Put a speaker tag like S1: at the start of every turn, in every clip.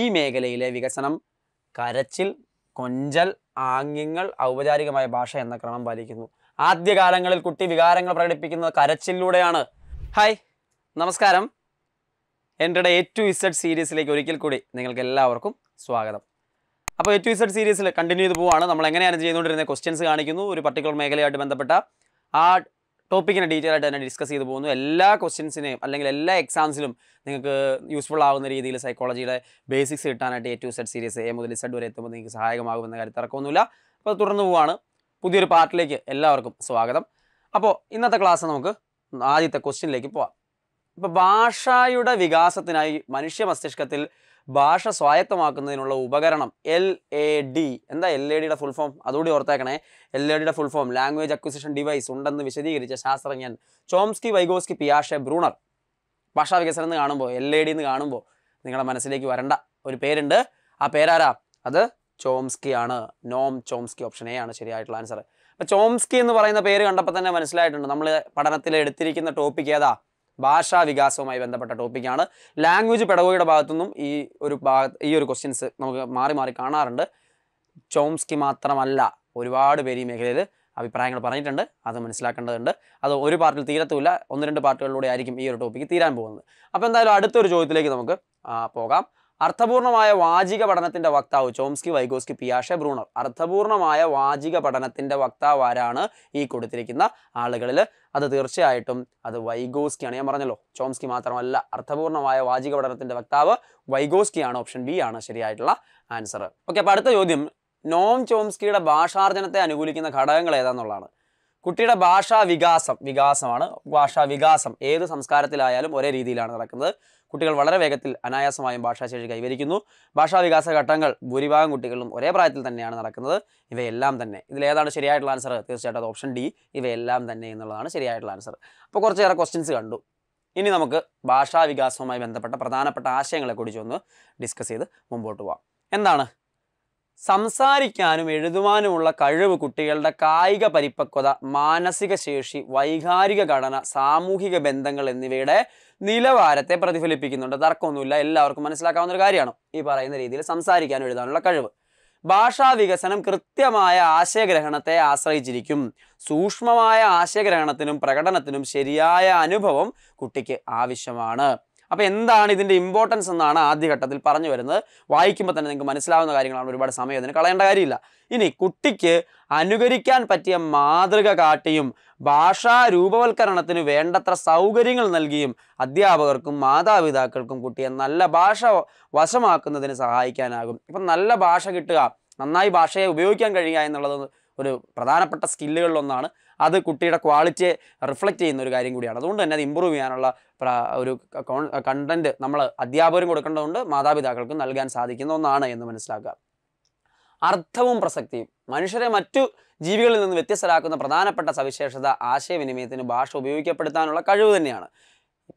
S1: ഈ മേഖലയിലെ വികസനം കരച്ചിൽ കൊഞ്ചൽ ആംഗ്യങ്ങൾ ഔപചാരികമായ ഭാഷ എന്ന ക്രമം പാലിക്കുന്നു ആദ്യകാലങ്ങളിൽ കുട്ടി വികാരങ്ങൾ പ്രകടിപ്പിക്കുന്നത് കരച്ചിലൂടെയാണ് ഹായ് നമസ്കാരം എൻ്റെ എ ടു ഇസഡ് സീരീസിലേക്ക് ഒരിക്കൽ കൂടി നിങ്ങൾക്ക് എല്ലാവർക്കും സ്വാഗതം അപ്പോൾ എ ടു ഇസഡ് സീരീസിൽ കണ്ടിന്യൂ ചെയ്ത് പോവാണ് നമ്മൾ എങ്ങനെയാണ് ചെയ്തുകൊണ്ടിരുന്ന ക്വസ്റ്റ്യൻസ് കാണിക്കുന്നു ഒരു പർട്ടിക്കുലർ മേഖലയായിട്ട് ബന്ധപ്പെട്ട ആ ടോപ്പിക്കിനെ ഡീറ്റെയിൽ ആയിട്ട് തന്നെ ഡിസ്കസ് ചെയ്തു പോകുന്നു എല്ലാ ക്വസ്റ്റ്യൻസിനെയും അല്ലെങ്കിൽ എല്ലാ എക്സാംസിലും നിങ്ങൾക്ക് യൂസ്ഫുൾ ആവുന്ന രീതിയിൽ സൈക്കോളജിയുടെ ബേസിക്സ് കിട്ടാനായിട്ട് A to Z series A മുതൽ സെഡ് വരെ എത്തുമ്പോൾ നിങ്ങൾക്ക് സഹായകമാകുമെന്ന കാര്യത്തിൽ തർക്കമൊന്നുമില്ല അപ്പോൾ തുടർന്ന് പോവാണ് പുതിയൊരു പാർട്ടിലേക്ക് എല്ലാവർക്കും സ്വാഗതം അപ്പോൾ ഇന്നത്തെ ക്ലാസ് നമുക്ക് ആദ്യത്തെ ക്വസ്റ്റ്യനിലേക്ക് പോവാം ഇപ്പോൾ ഭാഷയുടെ വികാസത്തിനായി മനുഷ്യ മസ്തിഷ്കത്തിൽ ഭാഷ സ്വായത്തമാക്കുന്നതിനുള്ള ഉപകരണം എൽ എ ഡി എന്താ എൽ എ ഡിയുടെ ഫുൾ ഫോം അതുകൂടി ഓർത്തേക്കണേ എൽ എ ഡിയുടെ full form language acquisition device ഉണ്ടെന്ന് വിശദീകരിച്ച ശാസ്ത്രജ്ഞൻ ചോംസ്കി വൈഗോസ്കി പിയാഷെ ബ്രൂണർ ഭാഷാ വികസനം എന്ന് കാണുമ്പോൾ എൽ എ ഡി എന്ന് കാണുമ്പോൾ നിങ്ങളുടെ മനസ്സിലേക്ക് വരണ്ട ഒരു പേരുണ്ട് ആ പേരാരാ അത് ചോംസ്കി ആണ് നോം ചോംസ്കി ഓപ്ഷൻ എ ആണ് ശരിയായിട്ടുള്ള ആൻസർ അപ്പോൾ ചോംസ്കി എന്ന് പറയുന്ന പേര് കണ്ടപ്പോൾ തന്നെ മനസ്സിലായിട്ടുണ്ട് നമ്മൾ പഠനത്തിൽ എടുത്തിരിക്കുന്ന ടോപ്പിക്ക് ഏതാ ഭാഷാ വികാസവുമായി ബന്ധപ്പെട്ട ടോപ്പിക്കാണ് ലാംഗ്വേജ് പെടവോയുടെ ഭാഗത്തുനിന്നും ഈ ഒരു ഭാഗ ഈ ഒരു ക്വസ്റ്റ്യൻസ് നമുക്ക് മാറി മാറി കാണാറുണ്ട് ചോംസ്കി മാത്രമല്ല ഒരുപാട് പേര് ഈ മേഖലയിൽ അഭിപ്രായങ്ങൾ പറഞ്ഞിട്ടുണ്ട് അത് മനസ്സിലാക്കേണ്ടതുണ്ട് അത് ഒരു പാർട്ടിൽ തീരത്തുമില്ല ഒന്ന് രണ്ട് പാർട്ടികളിലൂടെ ആയിരിക്കും ഈ ഒരു ടോപ്പിക്ക് തീരാൻ പോകുന്നത് അപ്പോൾ എന്തായാലും അടുത്തൊരു ചോദ്യത്തിലേക്ക് നമുക്ക് പോകാം അർത്ഥപൂർണമായ വാചിക പഠനത്തിന്റെ വക്താവ് ചോംസ്കി വൈഗോസ്കി പിയാഷെ ബ്രൂണർ അർത്ഥപൂർണമായ വാചിക പഠനത്തിന്റെ വക്താവ് ആരാണ് ഈ കൊടുത്തിരിക്കുന്ന ആളുകളിൽ അത് തീർച്ചയായിട്ടും അത് വൈഗോസ്കിയാണ് ഞാൻ പറഞ്ഞല്ലോ ചോംസ്കി മാത്രമല്ല അർത്ഥപൂർണമായ വാചിക പഠനത്തിന്റെ വക്താവ് വൈഗോസ്കിയാണ് ഓപ്ഷൻ ബി ആണ് ശരിയായിട്ടുള്ള ആൻസർ ഓക്കെ അപ്പോൾ അടുത്ത ചോദ്യം നോം ചോംസ്കിയുടെ ഭാഷാർജനത്തെ അനുകൂലിക്കുന്ന ഘടകങ്ങൾ ഏതാന്നുള്ളതാണ് കുട്ടിയുടെ ഭാഷാ വികാസം വികാസമാണ് ഭാഷാ വികാസം ഏത് സംസ്കാരത്തിലായാലും ഒരേ രീതിയിലാണ് നടക്കുന്നത് കുട്ടികൾ വളരെ വേഗത്തിൽ അനായാസമായും ഭാഷാശേഷി കൈവരിക്കുന്നു ഭാഷാ വികാസ ഘട്ടങ്ങൾ ഭൂരിഭാഗം കുട്ടികളിലും ഒരേ പ്രായത്തിൽ തന്നെയാണ് നടക്കുന്നത് ഇവയെല്ലാം തന്നെ ഇതിലേതാണ് ശരിയായിട്ടുള്ള ആൻസർ തീർച്ചയായിട്ടും അത് ഓപ്ഷൻ ഡി ഇവയെല്ലാം തന്നെ എന്നുള്ളതാണ് ശരിയായിട്ടുള്ള ആൻസർ അപ്പോൾ കുറച്ചേറെ ക്വസ്റ്റ്യൻസ് കണ്ടു ഇനി നമുക്ക് ഭാഷാ വികാസവുമായി ബന്ധപ്പെട്ട പ്രധാനപ്പെട്ട ആശയങ്ങളെ കുറിച്ചൊന്ന് ഡിസ്കസ് ചെയ്ത് മുമ്പോട്ട് പോവാം എന്താണ് സംസാരിക്കാനും എഴുതുവാനുമുള്ള കഴിവ് കുട്ടികളുടെ കായിക പരിപക്വത മാനസിക ശേഷി വൈകാരിക ഘടന സാമൂഹിക ബന്ധങ്ങൾ എന്നിവയുടെ നിലവാരത്തെ പ്രതിഫലിപ്പിക്കുന്നുണ്ട് തർക്കമൊന്നുമില്ല എല്ലാവർക്കും മനസ്സിലാക്കാവുന്ന ഒരു കാര്യമാണ് ഈ പറയുന്ന രീതിയിൽ സംസാരിക്കാനും എഴുതാനുള്ള കഴിവ് ഭാഷാ വികസനം കൃത്യമായ ആശയഗ്രഹണത്തെ ആശ്രയിച്ചിരിക്കും സൂക്ഷ്മമായ ആശയഗ്രഹണത്തിനും പ്രകടനത്തിനും ശരിയായ അനുഭവം കുട്ടിക്ക് ആവശ്യമാണ് അപ്പോൾ എന്താണ് ഇതിൻ്റെ ഇമ്പോർട്ടൻസ് എന്നാണ് ആദ്യഘട്ടത്തിൽ പറഞ്ഞു വരുന്നത് വായിക്കുമ്പോൾ തന്നെ നിങ്ങൾക്ക് മനസ്സിലാവുന്ന കാര്യങ്ങളാണ് ഒരുപാട് സമയം അതിന് കളയേണ്ട കാര്യമില്ല ഇനി കുട്ടിക്ക് അനുകരിക്കാൻ പറ്റിയ മാതൃക കാട്ടിയും ഭാഷാ രൂപവൽക്കരണത്തിന് വേണ്ടത്ര സൗകര്യങ്ങൾ നൽകിയും അധ്യാപകർക്കും മാതാപിതാക്കൾക്കും കുട്ടിയെ നല്ല ഭാഷ വശമാക്കുന്നതിന് സഹായിക്കാനാകും ഇപ്പം നല്ല ഭാഷ കിട്ടുക നന്നായി ഭാഷയെ ഉപയോഗിക്കാൻ കഴിയുക എന്നുള്ളത് ഒരു പ്രധാനപ്പെട്ട സ്കില്ലുകളിലൊന്നാണ് അത് കുട്ടിയുടെ ക്വാളിറ്റിയെ റിഫ്ലക്റ്റ് ചെയ്യുന്ന ഒരു കാര്യം കൂടിയാണ് അതുകൊണ്ട് തന്നെ അത് ഇമ്പ്രൂവ് ചെയ്യാനുള്ള ഒരു കണ്ടന്റ് നമ്മൾ അധ്യാപകരും കൊടുക്കേണ്ടതുകൊണ്ട് മാതാപിതാക്കൾക്കും നൽകാൻ സാധിക്കുന്ന ഒന്നാണ് എന്ന് മനസ്സിലാക്കുക അർത്ഥവും പ്രസക്തിയും മനുഷ്യരെ മറ്റു ജീവികളിൽ നിന്ന് വ്യത്യസ്തരാക്കുന്ന പ്രധാനപ്പെട്ട സവിശേഷത ആശയവിനിമയത്തിന് ഭാഷ ഉപയോഗിക്കപ്പെടുത്താനുള്ള കഴിവ് തന്നെയാണ്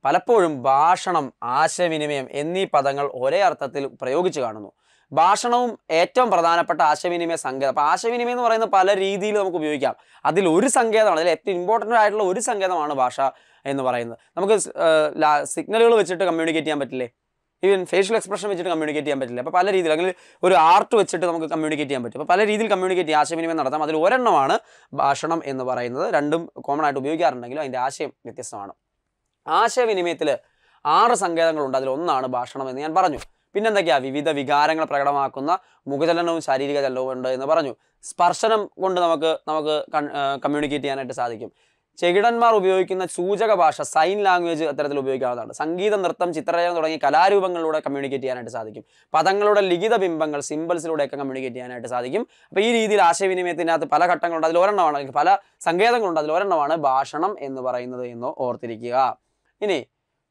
S1: പലപ്പോഴും ഭാഷണം ആശയവിനിമയം എന്നീ പദങ്ങൾ ഒരേ അർത്ഥത്തിൽ പ്രയോഗിച്ചു കാണുന്നു ഭാഷണവും ഏറ്റവും പ്രധാനപ്പെട്ട ആശയവിനിമയ സങ്കേതം അപ്പോൾ ആശയവിനിമയം എന്ന് പറയുന്നത് പല രീതിയിൽ നമുക്ക് ഉപയോഗിക്കാം അതിൽ ഒരു സങ്കേതമാണ് അതിൽ ഏറ്റവും ഇമ്പോർട്ടൻ്റ് ആയിട്ടുള്ള ഒരു സങ്കേതമാണ് ഭാഷ എന്ന് പറയുന്നത് നമുക്ക് സിഗ്നലുകൾ വെച്ചിട്ട് കമ്മ്യൂണിക്കേറ്റ് ചെയ്യാൻ പറ്റില്ലേ ഈവൻ ഫേഷ്യൽ എക്സ്പ്രഷൻ വെച്ചിട്ട് കമ്മ്യൂണിക്കേറ്റ് ചെയ്യാൻ പറ്റില്ല അപ്പോൾ പല രീതിയിൽ അല്ലെങ്കിൽ ഒരു ആർട്ട് വെച്ചിട്ട് നമുക്ക് കമ്മ്യൂണിക്കേറ്റ് ചെയ്യാൻ പറ്റും അപ്പോൾ പല രീതിയിൽ കമ്മ്യൂണിക്കേറ്റ് ചെയ്യാം ആശയവിനിമയം നടത്താം അതിൽ ഒരെണ്ണമാണ് ഭാഷണം എന്ന് പറയുന്നത് രണ്ടും കോമൺ ആയിട്ട് ഉപയോഗിക്കാറുണ്ടെങ്കിലും അതിൻ്റെ ആശയം വ്യത്യസ്തമാണ് ആശയവിനിമയത്തിൽ ആറ് സങ്കേതങ്ങളുണ്ട് അതിൽ ഒന്നാണ് ഭാഷണം എന്ന് ഞാൻ പറഞ്ഞു പിന്നെന്തൊക്കെയാ വിവിധ വികാരങ്ങൾ പ്രകടമാക്കുന്ന മുഖചലനവും ശാരീരിക ചലനവും ഉണ്ട് എന്ന് പറഞ്ഞു സ്പർശനം കൊണ്ട് നമുക്ക് നമുക്ക് കമ്മ്യൂണിക്കേറ്റ് ചെയ്യാനായിട്ട് സാധിക്കും ചെകിടന്മാർ ഉപയോഗിക്കുന്ന സൂചക ഭാഷ സൈൻ ലാംഗ്വേജ് അത്തരത്തിൽ ഉപയോഗിക്കാവുന്നതാണ് സംഗീതം നൃത്തം ചിത്രരചന തുടങ്ങിയ കലാരൂപങ്ങളിലൂടെ കമ്മ്യൂണിക്കേറ്റ് ചെയ്യാനായിട്ട് സാധിക്കും പദങ്ങളുടെ ലിഖിത ബിംബങ്ങൾ സിമ്പിൾസിലൂടെയൊക്കെ കമ്മ്യൂണിക്കേറ്റ് ചെയ്യാനായിട്ട് സാധിക്കും അപ്പോൾ ഈ രീതിയിൽ ആശയവിനിമയത്തിനകത്ത് പല ഘട്ടങ്ങളുണ്ട് അതിൽ ഒരെണ്ണമാണ് അല്ലെങ്കിൽ പല സങ്കേതങ്ങളുണ്ട് അതിൽ ഒരെണ്ണമാണ് ഭാഷണം എന്ന് പറയുന്നത് എന്ന് ഓർത്തിരിക്കുക ഇനി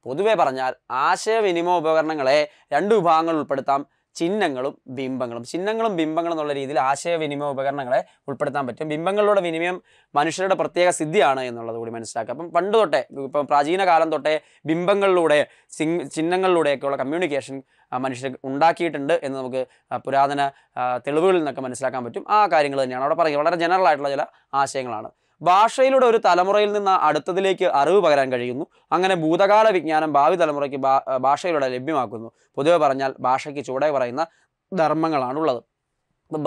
S1: പൊതുവെ പറഞ്ഞാൽ ആശയവിനിമയ ഉപകരണങ്ങളെ രണ്ട് വിഭാഗങ്ങൾ ഉൾപ്പെടുത്താം ചിഹ്നങ്ങളും ബിംബങ്ങളും ചിഹ്നങ്ങളും ബിംബങ്ങളും എന്നുള്ള രീതിയിൽ ആശയവിനിമയ ഉപകരണങ്ങളെ ഉൾപ്പെടുത്താൻ പറ്റും ബിംബങ്ങളിലൂടെ വിനിമയം മനുഷ്യരുടെ പ്രത്യേക സിദ്ധിയാണ് എന്നുള്ളത് കൂടി മനസ്സിലാക്കുക അപ്പം പണ്ട് തൊട്ടേ ഇപ്പം പ്രാചീന കാലം തൊട്ടേ ബിംബങ്ങളിലൂടെ ചിഹ്നങ്ങളിലൂടെയൊക്കെയുള്ള കമ്മ്യൂണിക്കേഷൻ മനുഷ്യർ ഉണ്ടാക്കിയിട്ടുണ്ട് എന്ന് നമുക്ക് പുരാതന തെളിവുകളിൽ നിന്നൊക്കെ മനസ്സിലാക്കാൻ പറ്റും ആ കാര്യങ്ങൾ തന്നെയാണ് അവിടെ പറയുക വളരെ ജനറൽ ആയിട്ടുള്ള ചില ആശയങ്ങളാണ് ഭാഷയിലൂടെ ഒരു തലമുറയിൽ നിന്ന് അടുത്തതിലേക്ക് അറിവ് പകരാൻ കഴിയുന്നു അങ്ങനെ ഭൂതകാല വിജ്ഞാനം ഭാവി തലമുറയ്ക്ക് ഭാഷയിലൂടെ ലഭ്യമാക്കുന്നു പൊതുവെ പറഞ്ഞാൽ ഭാഷയ്ക്ക് ചുവടെ പറയുന്ന ധർമ്മങ്ങളാണുള്ളത്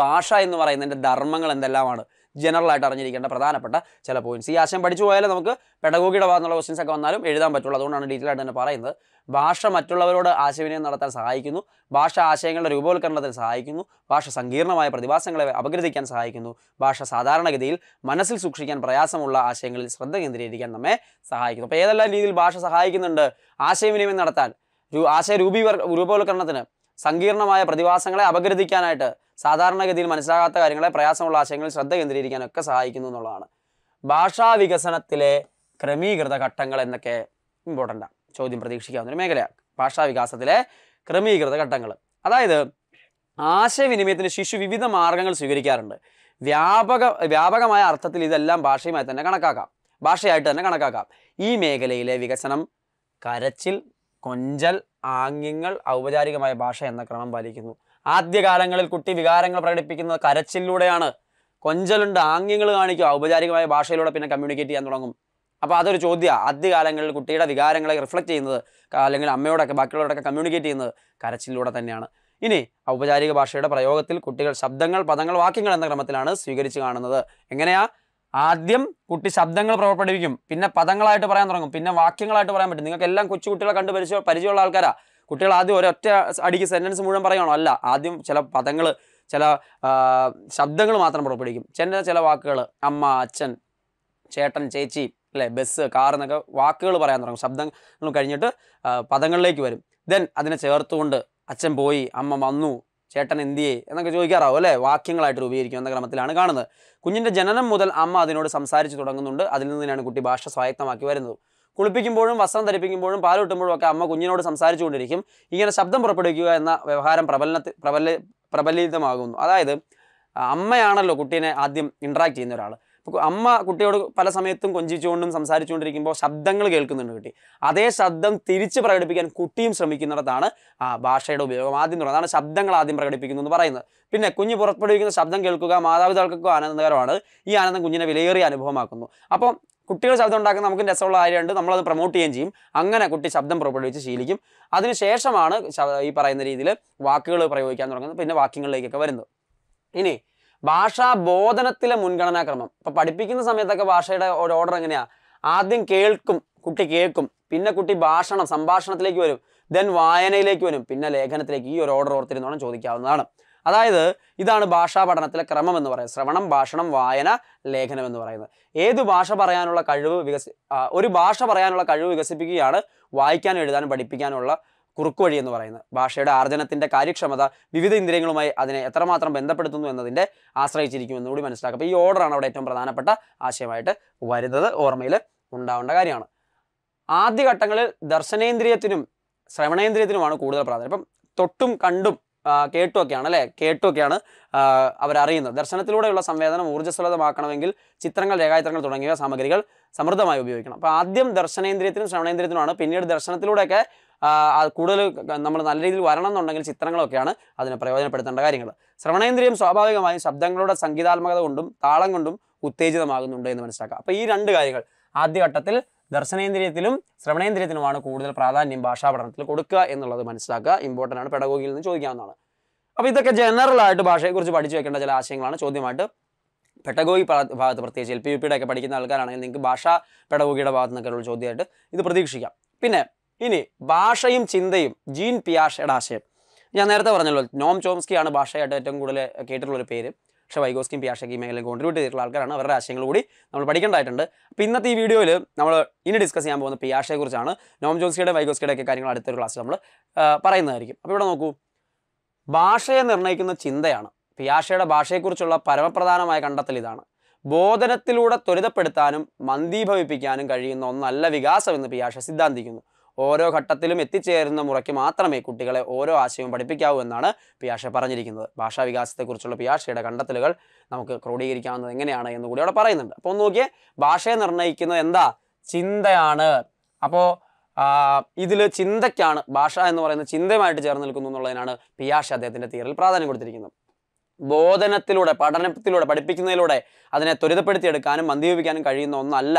S1: ഭാഷ എന്ന് പറയുന്നതിൻ്റെ ധർമ്മങ്ങൾ എന്തെല്ലാമാണ് ജനറലായിട്ട് അറിഞ്ഞിരിക്കേണ്ട പ്രധാനപ്പെട്ട ചില പോയിന്റ്സ് ഈ ആശയം പഠിച്ചു പോയാലേ നമുക്ക് പെടഗോഗിയുടെ ഭാഗത്തുള്ള ക്വസ്റ്റ്യൻസ് ഒക്കെ വന്നാലും എഴുതാൻ പറ്റുള്ളൂ അതുകൊണ്ടാണ് ഡീറ്റെയിൽ ആയിട്ട് തന്നെ പറയുന്നത് ഭാഷ മറ്റുള്ളവരോട് ആശയവിനിമയം നടത്താൻ സഹായിക്കുന്നു ഭാഷ ആശയങ്ങളുടെ രൂപവൽക്കരണത്തിൽ സഹായിക്കുന്നു ഭാഷ സങ്കീർണമായ പ്രതിഭാസങ്ങളെ അപഗ്രഥിക്കാൻ സഹായിക്കുന്നു ഭാഷ സാധാരണഗതിയിൽ മനസ്സിൽ സൂക്ഷിക്കാൻ പ്രയാസമുള്ള ആശയങ്ങളിൽ ശ്രദ്ധ കേന്ദ്രീകരിക്കാൻ നമ്മെ സഹായിക്കുന്നു അപ്പോൾ ഏതെല്ലാം രീതിയിൽ ഭാഷ സഹായിക്കുന്നുണ്ട് ആശയവിനിമയം നടത്താൻ ആശയ രൂപീകർ രൂപവൽക്കരണത്തിന് സങ്കീർണമായ പ്രതിഭാസങ്ങളെ അപഗ്രഥിക്കാനായിട്ട് സാധാരണഗതിയിൽ മനസ്സിലാകാത്ത കാര്യങ്ങളെ പ്രയാസമുള്ള ആശയങ്ങളിൽ ശ്രദ്ധ കേന്ദ്രീകരിക്കാനൊക്കെ സഹായിക്കുന്നു എന്നുള്ളതാണ് ഭാഷാ വികസനത്തിലെ ക്രമീകൃത ഘട്ടങ്ങൾ എന്നൊക്കെ ഇമ്പോർട്ടൻ്റ് ആണ് ചോദ്യം പ്രതീക്ഷിക്കാവുന്ന ഒരു മേഖലയാണ് ഭാഷാ വികാസത്തിലെ ക്രമീകൃത ഘട്ടങ്ങൾ അതായത് ആശയവിനിമയത്തിന് ശിശു വിവിധ മാർഗങ്ങൾ സ്വീകരിക്കാറുണ്ട് വ്യാപക വ്യാപകമായ അർത്ഥത്തിൽ ഇതെല്ലാം ഭാഷയുമായി തന്നെ കണക്കാക്കാം ഭാഷയായിട്ട് തന്നെ കണക്കാക്കാം ഈ മേഖലയിലെ വികസനം കരച്ചിൽ കൊഞ്ചൽ ആംഗ്യങ്ങൾ ഔപചാരികമായ ഭാഷ എന്ന ക്രമം പാലിക്കുന്നു ആദ്യകാലങ്ങളിൽ കുട്ടി വികാരങ്ങൾ പ്രകടിപ്പിക്കുന്നത് കരച്ചിലൂടെയാണ് കൊഞ്ചലുണ്ട് ആംഗ്യങ്ങൾ കാണിക്കുക ഔപചാരികമായ ഭാഷയിലൂടെ പിന്നെ കമ്മ്യൂണിക്കേറ്റ് ചെയ്യാൻ തുടങ്ങും അപ്പോൾ അതൊരു ചോദ്യമാണ് ആദ്യകാലങ്ങളിൽ കുട്ടിയുടെ വികാരങ്ങളെ റിഫ്ലക്ട് ചെയ്യുന്നത് അല്ലെങ്കിൽ അമ്മയോടൊക്കെ ബാക്കിയുള്ളവരോടൊക്കെ കമ്മ്യൂണിക്കേറ്റ് ചെയ്യുന്നത് കരച്ചിലൂടെ തന്നെയാണ് ഇനി ഔപചാരിക ഭാഷയുടെ പ്രയോഗത്തിൽ കുട്ടികൾ ശബ്ദങ്ങൾ പദങ്ങൾ വാക്യങ്ങൾ എന്ന ക്രമത്തിലാണ് സ്വീകരിച്ച് കാണുന്നത് എങ്ങനെയാ ആദ്യം കുട്ടി ശബ്ദങ്ങൾ പ്രവർത്തിപ്പിക്കും പിന്നെ പദങ്ങളായിട്ട് പറയാൻ തുടങ്ങും പിന്നെ വാക്യങ്ങളായിട്ട് പറയാൻ പറ്റും നിങ്ങൾക്ക് എല്ലാം കൊച്ചു കുട്ടികളെ കണ്ട് പരിചയ പരിചയമുള്ള ആൾക്കാരാണ് കുട്ടികൾ ആദ്യം ഒരൊറ്റ അടിക്ക് സെൻറ്റൻസ് മുഴുവൻ പറയുകയാണോ അല്ല ആദ്യം ചില പദങ്ങൾ ചില ശബ്ദങ്ങൾ മാത്രം പുറപ്പെടിക്കും ചില ചില വാക്കുകൾ അമ്മ അച്ഛൻ ചേട്ടൻ ചേച്ചി അല്ലേ ബസ് കാർ എന്നൊക്കെ വാക്കുകൾ പറയാൻ തുടങ്ങും ശബ്ദങ്ങൾ കഴിഞ്ഞിട്ട് പദങ്ങളിലേക്ക് വരും ദെൻ അതിനെ ചേർത്തുകൊണ്ട് അച്ഛൻ പോയി അമ്മ വന്നു ചേട്ടൻ എന്തിയെ എന്നൊക്കെ ചോദിക്കാറാവും അല്ലേ വാക്യങ്ങളായിട്ട് രൂപീകരിക്കും എന്ന ക്രമത്തിലാണ് കാണുന്നത് കുഞ്ഞിൻ്റെ ജനനം മുതൽ അമ്മ അതിനോട് സംസാരിച്ച് തുടങ്ങുന്നുണ്ട് അതിൽ നിന്ന് തന്നെയാണ് കുട്ടി ഭാഷ സ്വായത്തമാക്കി വരുന്നത് കുളിപ്പിക്കുമ്പോഴും വസ്ത്രം ധരിപ്പിക്കുമ്പോഴും പാൽ കിട്ടുമ്പോഴും ഒക്കെ അമ്മ കുഞ്ഞിനോട് സംസാരിച്ചുകൊണ്ടിരിക്കും ഇങ്ങനെ ശബ്ദം പുറപ്പെടുവിക്കുക എന്ന വ്യവഹാരം പ്രബലത്തിൽ പ്രബല പ്രബലിതമാകുന്നു അതായത് അമ്മയാണല്ലോ കുട്ടീനെ ആദ്യം ഇൻട്രാക്ട് ചെയ്യുന്ന ഒരാൾ അമ്മ കുട്ടിയോട് പല സമയത്തും കൊഞ്ചിച്ചുകൊണ്ടും സംസാരിച്ചുകൊണ്ടിരിക്കുമ്പോൾ ശബ്ദങ്ങൾ കേൾക്കുന്നുണ്ട് കുട്ടി അതേ ശബ്ദം തിരിച്ച് പ്രകടിപ്പിക്കാൻ കുട്ടിയും ശ്രമിക്കുന്നിടത്താണ് ആ ഭാഷയുടെ ഉപയോഗം ആദ്യം തുടങ്ങുന്നത് അതാണ് ശബ്ദങ്ങൾ ആദ്യം പ്രകടിപ്പിക്കുന്നു എന്ന് പറയുന്നത് പിന്നെ കുഞ്ഞ് പുറപ്പെടുവിക്കുന്ന ശബ്ദം കേൾക്കുക മാതാപിതാക്കൾക്കും ആനന്ദകരമാണ് ഈ ആനന്ദം കുഞ്ഞിനെ വിലയേറിയ അനുഭവമാക്കുന്നു അപ്പോൾ കുട്ടികൾ ശബ്ദം ഉണ്ടാക്കുന്ന നമുക്ക് രസമുള്ള കാര്യമുണ്ട് നമ്മളത് പ്രൊമോട്ട് ചെയ്യുകയും ചെയ്യും അങ്ങനെ കുട്ടി ശബ്ദം പുറപ്പെടുവിച്ച് ശീലിക്കും അതിനുശേഷമാണ് ഈ പറയുന്ന രീതിയിൽ വാക്കുകൾ പ്രയോഗിക്കാൻ തുടങ്ങുന്നത് പിന്നെ വാക്യങ്ങളിലേക്കൊക്കെ വരുന്നത് ഇനി ഭാഷാ ബോധനത്തിലെ മുൻഗണനാക്രമം ഇപ്പം പഠിപ്പിക്കുന്ന സമയത്തൊക്കെ ഭാഷയുടെ ഒരു ഓർഡർ എങ്ങനെയാണ് ആദ്യം കേൾക്കും കുട്ടി കേൾക്കും പിന്നെ കുട്ടി ഭാഷണം സംഭാഷണത്തിലേക്ക് വരും ദെൻ വായനയിലേക്ക് വരും പിന്നെ ലേഖനത്തിലേക്ക് ഈ ഒരു ഓർഡർ ഓർത്തിരുന്നോണം ചോദിക്കാവുന്നതാണ് അതായത് ഇതാണ് ഭാഷാ പഠനത്തിലെ ക്രമം എന്ന് പറയുന്നത് ശ്രവണം ഭാഷണം വായന ലേഖനം എന്ന് പറയുന്നത് ഏത് ഭാഷ പറയാനുള്ള കഴിവ് വികസി ഒരു ഭാഷ പറയാനുള്ള കഴിവ് വികസിപ്പിക്കുകയാണ് വായിക്കാനും എഴുതാനും പഠിപ്പിക്കാനുള്ള കുറുക്കുവഴി എന്ന് പറയുന്നത് ഭാഷയുടെ ആർജനത്തിൻ്റെ കാര്യക്ഷമത വിവിധ ഇന്ദ്രിയങ്ങളുമായി അതിനെ എത്രമാത്രം ബന്ധപ്പെടുത്തുന്നു എന്നതിൻ്റെ ആശ്രയിച്ചിരിക്കും കൂടി മനസ്സിലാക്കുക അപ്പോൾ ഈ ഓർഡറാണ് അവിടെ ഏറ്റവും പ്രധാനപ്പെട്ട ആശയമായിട്ട് വരുന്നത് ഓർമ്മയിൽ ഉണ്ടാവേണ്ട കാര്യമാണ് ആദ്യഘട്ടങ്ങളിൽ ദർശനേന്ദ്രിയത്തിനും ശ്രവണേന്ദ്രിയത്തിനുമാണ് കൂടുതൽ പ്രാധാന്യം ഇപ്പം തൊട്ടും കണ്ടും കേട്ടുമൊക്കെയാണ് അല്ലേ കേട്ടുമൊക്കെയാണ് അവരറിയുന്നത് ദർശനത്തിലൂടെയുള്ള സംവേദനം ഊർജ്ജസ്വലതമാക്കണമെങ്കിൽ ചിത്രങ്ങൾ രേഖാചിത്രങ്ങൾ തുടങ്ങിയ സാമഗ്രികൾ സമൃദ്ധമായി ഉപയോഗിക്കണം അപ്പോൾ ആദ്യം ദർശനേന്ദ്രിയത്തിനും ശ്രവണേന്ദ്രിയത്തിനുമാണ് പിന്നീട് ദർശനത്തിലൂടെയൊക്കെ കൂടുതൽ നമ്മൾ നല്ല രീതിയിൽ വരണം എന്നുണ്ടെങ്കിൽ ചിത്രങ്ങളൊക്കെയാണ് അതിനെ പ്രയോജനപ്പെടുത്തേണ്ട കാര്യങ്ങൾ ശ്രവണേന്ദ്രിയം സ്വാഭാവികമായും ശബ്ദങ്ങളുടെ സംഗീതാത്മകത കൊണ്ടും താളം കൊണ്ടും ഉത്തേജിതമാകുന്നുണ്ട് എന്ന് മനസ്സിലാക്കുക അപ്പോൾ ഈ രണ്ട് കാര്യങ്ങൾ ആദ്യഘട്ടത്തിൽ ദർശനേന്ദ്രിയത്തിലും ശ്രവണേന്ദ്രിയത്തിലുമാണ് കൂടുതൽ പ്രാധാന്യം ഭാഷാ പഠനത്തിൽ കൊടുക്കുക എന്നുള്ളത് മനസ്സിലാക്കുക ഇമ്പോർട്ടൻ്റ് ആണ് പെടകോഗിയിൽ നിന്ന് ചോദിക്കാവുന്നതാണ് അപ്പോൾ ഇതൊക്കെ ജനറൽ ആയിട്ട് ഭാഷയെക്കുറിച്ച് പഠിച്ചു വെക്കേണ്ട ചില ആശയങ്ങളാണ് ചോദ്യമായിട്ട് പെട്ടഗോഗി ഭാഗത്ത് പ്രത്യേകിച്ച് എൽ പി യു പിയുടെ ഒക്കെ പഠിക്കുന്ന ആൾക്കാരാണെങ്കിൽ നിങ്ങൾക്ക് ഭാഷ പെടഗോഗിയുടെ ഭാഗത്ത് നിന്നൊക്കെയുള്ള ചോദ്യമായിട്ട് ഇത് പ്രതീക്ഷിക്കാം പിന്നെ ഇനി ഭാഷയും ചിന്തയും ജീൻ പിയാഷയുടെ ആശയം ഞാൻ നേരത്തെ പറഞ്ഞല്ലോ നോം ചോംസ്കി ആണ് ഭാഷയായിട്ട് ഏറ്റവും കൂടുതൽ കേട്ടിട്ടുള്ളൊരു പേര് പക്ഷേ വൈഗോസ്കിയും പിയാഷയ്ക്കും മേഖലയിൽ കോൺട്രിബ്യൂട്ട് ചെയ്തിട്ടുള്ള ആൾക്കാരാണ് അവരുടെ ആശയങ്ങൾ കൂടി നമ്മൾ പഠിക്കേണ്ടതായിട്ടുണ്ട് അപ്പോൾ ഇന്നത്തെ ഈ വീഡിയോയിൽ നമ്മൾ ഇനി ഡിസ്കസ് ചെയ്യാൻ പോകുന്ന പിയാഷയെക്കുറിച്ചാണ് നോം ജോസ്കിയുടെ വൈഗോസ്കിയുടെ ഒക്കെ കാര്യങ്ങൾ അടുത്തൊരു ക്ലാസ്സിൽ നമ്മൾ പറയുന്നതായിരിക്കും അപ്പോൾ ഇവിടെ നോക്കൂ ഭാഷയെ നിർണ്ണയിക്കുന്ന ചിന്തയാണ് പിയാഷയുടെ ഭാഷയെക്കുറിച്ചുള്ള പരമപ്രധാനമായ കണ്ടെത്തൽ ഇതാണ് ബോധനത്തിലൂടെ ത്വരിതപ്പെടുത്താനും മന്ദീഭവിപ്പിക്കാനും കഴിയുന്ന ഒന്നല്ല വികാസം എന്ന് പിയാഷ സിദ്ധാന്തിക്കുന്നു ഓരോ ഘട്ടത്തിലും എത്തിച്ചേരുന്ന മുറയ്ക്ക് മാത്രമേ കുട്ടികളെ ഓരോ ആശയവും പഠിപ്പിക്കാവൂ എന്നാണ് പിയാഷെ പറഞ്ഞിരിക്കുന്നത് ഭാഷാ വികാസത്തെക്കുറിച്ചുള്ള പിയാഷയുടെ കണ്ടെത്തലുകൾ നമുക്ക് ക്രോഡീകരിക്കാവുന്നത് എങ്ങനെയാണ് എന്ന് കൂടി അവിടെ പറയുന്നുണ്ട് അപ്പോൾ നോക്കിയേ ഭാഷയെ നിർണ്ണയിക്കുന്നത് എന്താ ചിന്തയാണ് അപ്പോൾ ഇതിൽ ചിന്തയ്ക്കാണ് ഭാഷ എന്ന് പറയുന്നത് ചിന്തയുമായിട്ട് ചേർന്ന് നിൽക്കുന്നു എന്നുള്ളതിനാണ് പിയാഷെ അദ്ദേഹത്തിൻ്റെ തീരൽ പ്രാധാന്യം കൊടുത്തിരിക്കുന്നത് ബോധനത്തിലൂടെ പഠനത്തിലൂടെ പഠിപ്പിക്കുന്നതിലൂടെ അതിനെ ത്വരിതപ്പെടുത്തിയെടുക്കാനും മന്ദീപിക്കാനും കഴിയുന്ന ഒന്നല്ല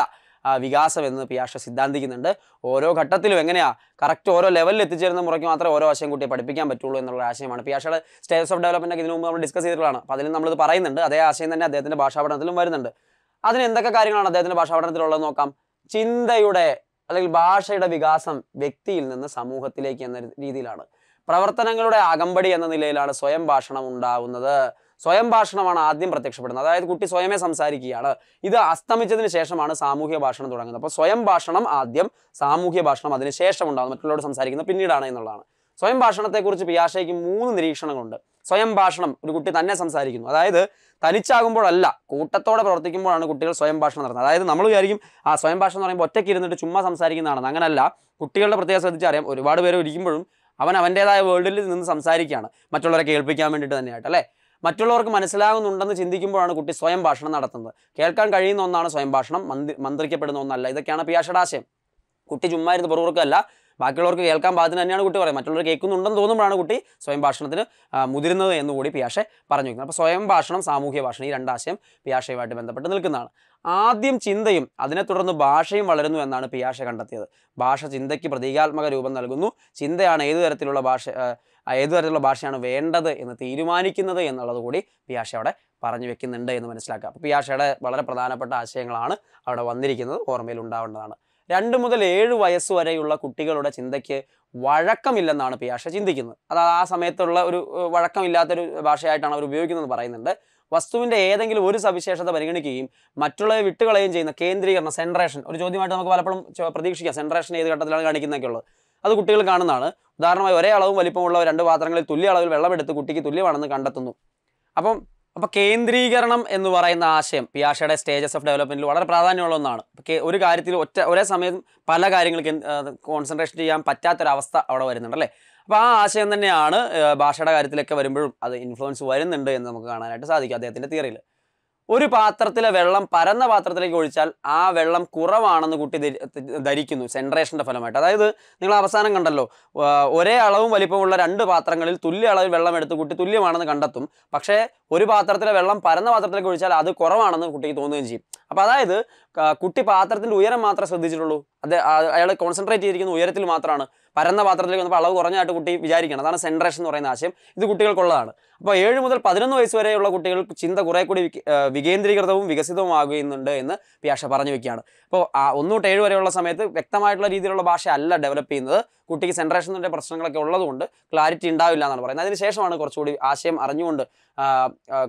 S1: വികാസം എന്ന് പിയാഷ സിദ്ധാന്തിക്കുന്നുണ്ട് ഓരോ ഘട്ടത്തിലും എങ്ങനെയാ കറക്റ്റ് ഓരോ ലെവലിൽ എത്തിച്ചേരുന്ന മുറയ്ക്ക് മാത്രമേ ഓരോ ആശയം കൂട്ടിയെ പഠിപ്പിക്കാൻ പറ്റുള്ളൂ എന്നുള്ള ആശയമാണ് പിയാഷയുടെ സ്റ്റേറ്റ്സ് ഓഫ് ഡെവലപ്മെന്റ് ഇതിനു മുമ്പ് നമ്മൾ ഡിസ്കസ് ചെയ്തിട്ടുള്ളതാണ് അപ്പോൾ അതിൽ നമ്മളിത് പറയുന്നുണ്ട് അതേ ആശയം തന്നെ അദ്ദേഹത്തിൻ്റെ ഭാഷാപഠനത്തിലും വരുന്നുണ്ട് അതിന് എന്തൊക്കെ കാര്യങ്ങളാണ് അദ്ദേഹത്തിൻ്റെ ഭാഷാപഠനത്തിലുള്ളത് നോക്കാം ചിന്തയുടെ അല്ലെങ്കിൽ ഭാഷയുടെ വികാസം വ്യക്തിയിൽ നിന്ന് സമൂഹത്തിലേക്ക് എന്ന രീതിയിലാണ് പ്രവർത്തനങ്ങളുടെ അകമ്പടി എന്ന നിലയിലാണ് സ്വയം ഭാഷണം ഉണ്ടാവുന്നത് സ്വയം ഭാഷണമാണ് ആദ്യം പ്രത്യക്ഷപ്പെടുന്നത് അതായത് കുട്ടി സ്വയമേ സംസാരിക്കുകയാണ് ഇത് അസ്തമിച്ചതിന് ശേഷമാണ് സാമൂഹ്യ ഭാഷണം തുടങ്ങുന്നത് അപ്പോൾ സ്വയം ഭാഷണം ആദ്യം സാമൂഹ്യ ഭാഷണം അതിന് ശേഷം ഉണ്ടാകും മറ്റുള്ളവരോട് സംസാരിക്കുന്നത് പിന്നീടാണ് എന്നുള്ളതാണ് സ്വയം ഭാഷണത്തെക്കുറിച്ച് പിയാഷയ്ക്ക് മൂന്ന് നിരീക്ഷണങ്ങളുണ്ട് സ്വയം ഭാഷണം ഒരു കുട്ടി തന്നെ സംസാരിക്കുന്നു അതായത് തനിച്ചാകുമ്പോഴല്ല കൂട്ടത്തോടെ പ്രവർത്തിക്കുമ്പോഴാണ് കുട്ടികൾ സ്വയം ഭാഷണം നടത്തുന്നത് അതായത് നമ്മൾ വിചാരിക്കും ആ സ്വയം ഭാഷണം എന്ന് പറയുമ്പോൾ ഒറ്റയ്ക്ക് ഇരുന്നിട്ട് ചുമ്മാ സംസാരിക്കുന്നതാണ് അങ്ങനല്ല കുട്ടികളുടെ പ്രത്യേകം ശ്രദ്ധിച്ചറിയാം ഒരുപാട് പേര് ഇരിക്കുമ്പോഴും അവൻ അവൻ്റേതായ വേൾഡിൽ നിന്ന് സംസാരിക്കുകയാണ് മറ്റുള്ളവരെ കേൾപ്പിക്കാൻ വേണ്ടിയിട്ട് തന്നെയായിട്ട് അല്ലേ മറ്റുള്ളവർക്ക് മനസ്സിലാകുന്നുണ്ടെന്ന് ചിന്തിക്കുമ്പോഴാണ് കുട്ടി സ്വയം ഭാഷണം നടത്തുന്നത് കേൾക്കാൻ കഴിയുന്ന ഒന്നാണ് സ്വയം ഭാഷണം മന്ത്രി മന്ത്രിക്കപ്പെടുന്ന ഒന്നല്ല ഇതൊക്കെയാണ് പിയാഷയുടെ ആശയം കുട്ടി ചുമ്മാ ഇരുന്ന് പുറവർക്കല്ല ബാക്കിയുള്ളവർക്ക് കേൾക്കാൻ പാകത്തിന് തന്നെയാണ് കുട്ടി പറയുന്നത് മറ്റുള്ളവർ കേൾക്കുന്നുണ്ടെന്ന് തോന്നുമ്പോഴാണ് കുട്ടി സ്വയം ഭാഷണത്തിന് മുതിരുന്നത് എന്നുകൂടി പിയാഷെ പറഞ്ഞു വയ്ക്കുന്നത് അപ്പോൾ സ്വയം ഭാഷണം സാമൂഹ്യ ഭാഷണം ഈ രണ്ടാശയം പിയാഷയുമായിട്ട് ബന്ധപ്പെട്ട് നിൽക്കുന്നതാണ് ആദ്യം ചിന്തയും അതിനെ തുടർന്ന് ഭാഷയും വളരുന്നു എന്നാണ് പിയാഷെ കണ്ടെത്തിയത് ഭാഷ ചിന്തയ്ക്ക് പ്രതീകാത്മക രൂപം നൽകുന്നു ചിന്തയാണ് ഏതു തരത്തിലുള്ള ഭാഷ ഏത് തരത്തിലുള്ള ഭാഷയാണ് വേണ്ടത് എന്ന് തീരുമാനിക്കുന്നത് എന്നുള്ളത് കൂടി പിയാഷ അവിടെ പറഞ്ഞു വെക്കുന്നുണ്ട് എന്ന് മനസ്സിലാക്കുക അപ്പോൾ പിയാഷയുടെ വളരെ പ്രധാനപ്പെട്ട ആശയങ്ങളാണ് അവിടെ വന്നിരിക്കുന്നത് ഓർമ്മയിൽ ഉണ്ടാവേണ്ടതാണ് രണ്ട് മുതൽ ഏഴ് വയസ്സ് വരെയുള്ള കുട്ടികളുടെ ചിന്തയ്ക്ക് വഴക്കമില്ലെന്നാണ് പിയാഷ ചിന്തിക്കുന്നത് അതായത് ആ സമയത്തുള്ള ഒരു വഴക്കമില്ലാത്തൊരു ഭാഷയായിട്ടാണ് അവർ ഉപയോഗിക്കുന്നത് പറയുന്നുണ്ട് വസ്തുവിൻ്റെ ഏതെങ്കിലും ഒരു സവിശേഷത പരിഗണിക്കുകയും മറ്റുള്ളവരെ വിട്ടുകളയുകയും ചെയ്യുന്ന കേന്ദ്രീകരണം സെൻട്രേഷൻ ഒരു ചോദ്യമായിട്ട് നമുക്ക് പലപ്പോഴും പ്രതീക്ഷിക്കാം സെൻട്രേഷൻ ഏത് ഘട്ടത്തിലാണ് കാണിക്കുന്നതൊക്കെ ഉള്ളത് അത് കുട്ടികൾ കാണുന്നതാണ് ഉദാഹരണമായി ഒരേ അളവും വലിപ്പമുള്ള രണ്ട് പാത്രങ്ങളിൽ തുല്യ അളവിൽ വെള്ളമെടുത്ത് കുട്ടിക്ക് തുല്യമാണെന്ന് കണ്ടെത്തുന്നു അപ്പം അപ്പോൾ കേന്ദ്രീകരണം എന്ന് പറയുന്ന ആശയം പിയാഷയുടെ സ്റ്റേജസ് ഓഫ് ഡെവലപ്മെൻറ്റിൽ വളരെ പ്രാധാന്യമുള്ള ഒന്നാണ് ഒരു കാര്യത്തിൽ ഒറ്റ ഒരേ സമയം പല കാര്യങ്ങൾക്ക് കോൺസെൻട്രേഷൻ ചെയ്യാൻ പറ്റാത്തൊരവസ്ഥ അവിടെ വരുന്നുണ്ട് അല്ലേ അപ്പോൾ ആ ആശയം തന്നെയാണ് ഭാഷയുടെ കാര്യത്തിലൊക്കെ വരുമ്പോഴും അത് ഇൻഫ്ലുവൻസ് വരുന്നുണ്ട് എന്ന് നമുക്ക് കാണാനായിട്ട് സാധിക്കും അദ്ദേഹത്തിൻ്റെ തിയറിയിൽ ഒരു പാത്രത്തിലെ വെള്ളം പരന്ന പാത്രത്തിലേക്ക് ഒഴിച്ചാൽ ആ വെള്ളം കുറവാണെന്ന് കുട്ടി ധരിക്കുന്നു സെൻട്രേഷൻ്റെ ഫലമായിട്ട് അതായത് നിങ്ങൾ അവസാനം കണ്ടല്ലോ ഒരേ അളവും വലിപ്പമുള്ള രണ്ട് പാത്രങ്ങളിൽ തുല്യ അളവിൽ വെള്ളം എടുത്ത് കുട്ടി തുല്യമാണെന്ന് കണ്ടെത്തും പക്ഷേ ഒരു പാത്രത്തിലെ വെള്ളം പരന്ന പാത്രത്തിലേക്ക് ഒഴിച്ചാൽ അത് കുറവാണെന്ന് കുട്ടിക്ക് തോന്നുകയും ചെയ്യും അപ്പോൾ അതായത് കുട്ടി പാത്രത്തിൻ്റെ ഉയരം മാത്രമേ ശ്രദ്ധിച്ചിട്ടുള്ളൂ അത് അയാൾ കോൺസെൻട്രേറ്റ് ചെയ്തിരിക്കുന്ന ഉയരത്തിൽ മാത്രമാണ് പരന്ന പാത്രത്തിലേക്ക് വന്നപ്പോൾ അളവ് കുറഞ്ഞായിട്ട് കുട്ടി വിചാരിക്കണം അതാണ് സെൻട്രേഷൻ എന്ന് പറയുന്ന ആശയം ഇത് കുട്ടികൾക്കുള്ളതാണ് അപ്പോൾ ഏഴ് മുതൽ പതിനൊന്ന് വയസ്സ് വരെയുള്ള കുട്ടികൾ ചിന്ത കുറേ കൂടി വികേന്ദ്രീകൃതവും വികസിതവുമാകുന്നുണ്ട് എന്ന് പ്യാഷ പറഞ്ഞു വെക്കുകയാണ് അപ്പോൾ ഒന്ന് തൊട്ട് ഏഴ് വരെയുള്ള സമയത്ത് വ്യക്തമായിട്ടുള്ള രീതിയിലുള്ള ഭാഷ അല്ല ഡെവലപ്പ് ചെയ്യുന്നത് കുട്ടിക്ക് സെൻട്രേഷൻ്റെ പ്രശ്നങ്ങളൊക്കെ ഉള്ളതുകൊണ്ട് ക്ലാരിറ്റി ഉണ്ടാവില്ല എന്നാണ് പറയുന്നത് അതിനുശേഷമാണ് കുറച്ചുകൂടി ആശയം അറിഞ്ഞുകൊണ്ട്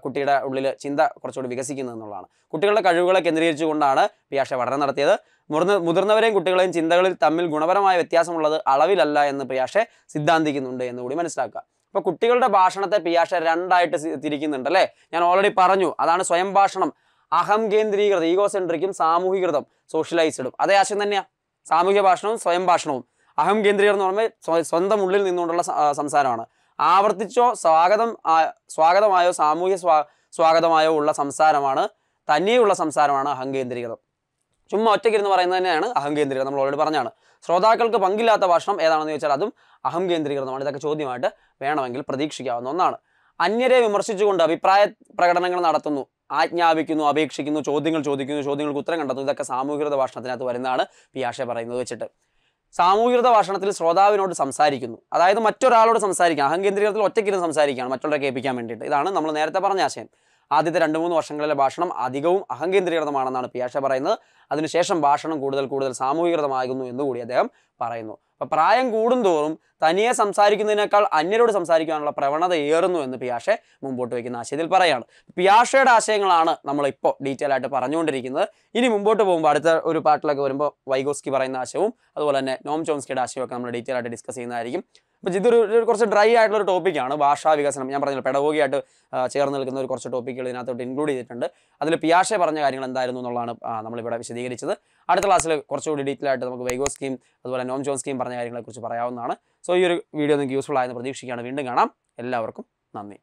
S1: കുട്ടിയുടെ ഉള്ളിൽ ചിന്ത കുറച്ചുകൂടി വികസിക്കുന്നത് എന്നുള്ളതാണ് കുട്ടികളുടെ കഴിവുകളെ കേന്ദ്രീകരിച്ചുകൊണ്ടാണ് പിയാഷെ പഠനം നടത്തിയത് മുതിർന്ന മുതിർന്നവരെയും കുട്ടികളെയും ചിന്തകളിൽ തമ്മിൽ ഗുണപരമായ വ്യത്യാസമുള്ളത് അളവിലല്ല എന്ന് പ്രിയാഷെ സിദ്ധാന്തിക്കുന്നുണ്ട് എന്ന് കൂടി മനസ്സിലാക്കുക അപ്പോൾ കുട്ടികളുടെ ഭാഷണത്തെ പിയാഷെ രണ്ടായിട്ട് തിരിക്കുന്നുണ്ട് അല്ലേ ഞാൻ ഓൾറെഡി പറഞ്ഞു അതാണ് സ്വയം ഭാഷണം അഹം കേന്ദ്രീകൃതം ഈഗോ സെൻട്രിക്കും സാമൂഹികൃതം സോഷ്യലൈസ്ഡും അതേ ആശയം തന്നെയാണ് സാമൂഹിക ഭാഷണവും സ്വയം ഭാഷണവും അഹം കേന്ദ്രീകൃതം എന്ന് പറയുമ്പോൾ സ്വന്തം ഉള്ളിൽ നിന്നുകൊണ്ടുള്ള സംസാരമാണ് ആവർത്തിച്ചോ സ്വാഗതം സ്വാഗതമായോ സാമൂഹ്യ സ്വാ സ്വാഗതമായോ ഉള്ള സംസാരമാണ് തന്നെയുള്ള സംസാരമാണ് അഹങ്കേന്ദ്രീകൃതം ചുമ്മാ ഒറ്റയ്ക്കിരുന്ന് പറയുന്നത് തന്നെയാണ് അഹങ്കേന്ദ്രീകൃതം നമ്മൾ ഓൾറെഡി പറഞ്ഞാണ് ശ്രോതാക്കൾക്ക് പങ്കില്ലാത്ത ഭക്ഷണം ഏതാണെന്ന് ചോദിച്ചാൽ അതും അഹങ്കേന്ദ്രീകൃതമാണ് ഇതൊക്കെ ചോദ്യമായിട്ട് വേണമെങ്കിൽ പ്രതീക്ഷിക്കാവുന്ന ഒന്നാണ് അന്യരെ വിമർശിച്ചുകൊണ്ട് അഭിപ്രായ പ്രകടനങ്ങൾ നടത്തുന്നു ആജ്ഞാപിക്കുന്നു അപേക്ഷിക്കുന്നു ചോദ്യങ്ങൾ ചോദിക്കുന്നു ചോദ്യങ്ങൾക്ക് ഉത്തരം കണ്ടെത്തുന്നു ഇതൊക്കെ സാമൂഹികത ഭാഷണത്തിനകത്ത് വരുന്നതാണ് പിയാഷ പറയുന്നത് വെച്ചിട്ട് സാമൂഹികത ഭാഷണത്തിൽ ശ്രോതാവിനോട് സംസാരിക്കുന്നു അതായത് മറ്റൊരാളോട് സംസാരിക്കാം അഹങ്കേന്ദ്രീകരണത്തിൽ ഒറ്റയ്ക്കിരുന്ന് സംസാരിക്കുകയാണ് മറ്റുള്ളവരെ കേൾപ്പിക്കാൻ വേണ്ടിയിട്ട് ഇതാണ് നമ്മൾ നേരത്തെ പറഞ്ഞ ആശയം ആദ്യത്തെ രണ്ട് മൂന്ന് വർഷങ്ങളിലെ ഭാഷണം അധികവും അഹങ്കേന്ദ്രീകൃതമാണെന്നാണ് പിയാഷ പറയുന്നത് അതിനുശേഷം ഭാഷണം കൂടുതൽ കൂടുതൽ സാമൂഹികൃതമാകുന്നു എന്നുകൂടി അദ്ദേഹം പറയുന്നു അപ്പോൾ പ്രായം കൂടുന്തോറും തനിയെ സംസാരിക്കുന്നതിനേക്കാൾ അന്യരോട് സംസാരിക്കാനുള്ള പ്രവണത ഏറുന്നു എന്ന് പിയാഷെ മുമ്പോട്ട് വയ്ക്കുന്ന ആശയത്തിൽ പറയാണ് പിയാഷയുടെ ആശയങ്ങളാണ് നമ്മളിപ്പോൾ ഡീറ്റെയിൽ ആയിട്ട് പറഞ്ഞുകൊണ്ടിരിക്കുന്നത് ഇനി മുമ്പോട്ട് പോകുമ്പോൾ അടുത്ത ഒരു പാട്ടിലൊക്കെ വരുമ്പോൾ വൈഗോസ്കി പറയുന്ന ആശയവും അതുപോലെ തന്നെ നോം ചോംസ്കിയുടെ ആശയവും ഒക്കെ നമ്മൾ ഡീറ്റെയിൽ ആയിട്ട് ഡിസ്കസ് ചെയ്യുന്നതായിരിക്കും അപ്പോൾ ഇതൊരു കുറച്ച് ഡ്രൈ ആയിട്ടുള്ള ഒരു ടോപ്പിക്കാണ് ഭാഷാ വികസനം ഞാൻ പറഞ്ഞല്ലോ പെടവോഗിയായിട്ട് ചേർന്ന് നിൽക്കുന്ന ഒരു കുറച്ച് ടോപ്പിക്കുകൾ ഇതിനകത്തോട്ട് ഇൻക്ലൂഡ് ചെയ്തിട്ടുണ്ട് അതിൽ പിയാഷെ പറഞ്ഞ കാര്യങ്ങൾ എന്തായിരുന്നു എന്നുള്ളതാണ് നമ്മളിവിടെ വിശദീകരിച്ചത് അടുത്ത ക്ലാസ്സിൽ കുറച്ചുകൂടി ഡീറ്റെയിൽ ആയിട്ട് നമുക്ക് വൈഗോ സ്കീം അതുപോലെ നോം ജോൺ സ്കീം പറഞ്ഞ കാര്യങ്ങളെക്കുറിച്ച് പറയാവുന്നതാണ് സോ ഈ ഒരു വീഡിയോ നിങ്ങൾക്ക് യൂസ്ഫുൾ ആയെന്ന് പ്രതീക്ഷിക്കുകയാണ് വീണ്ടും കാണാം എല്ലാവർക്കും നന്ദി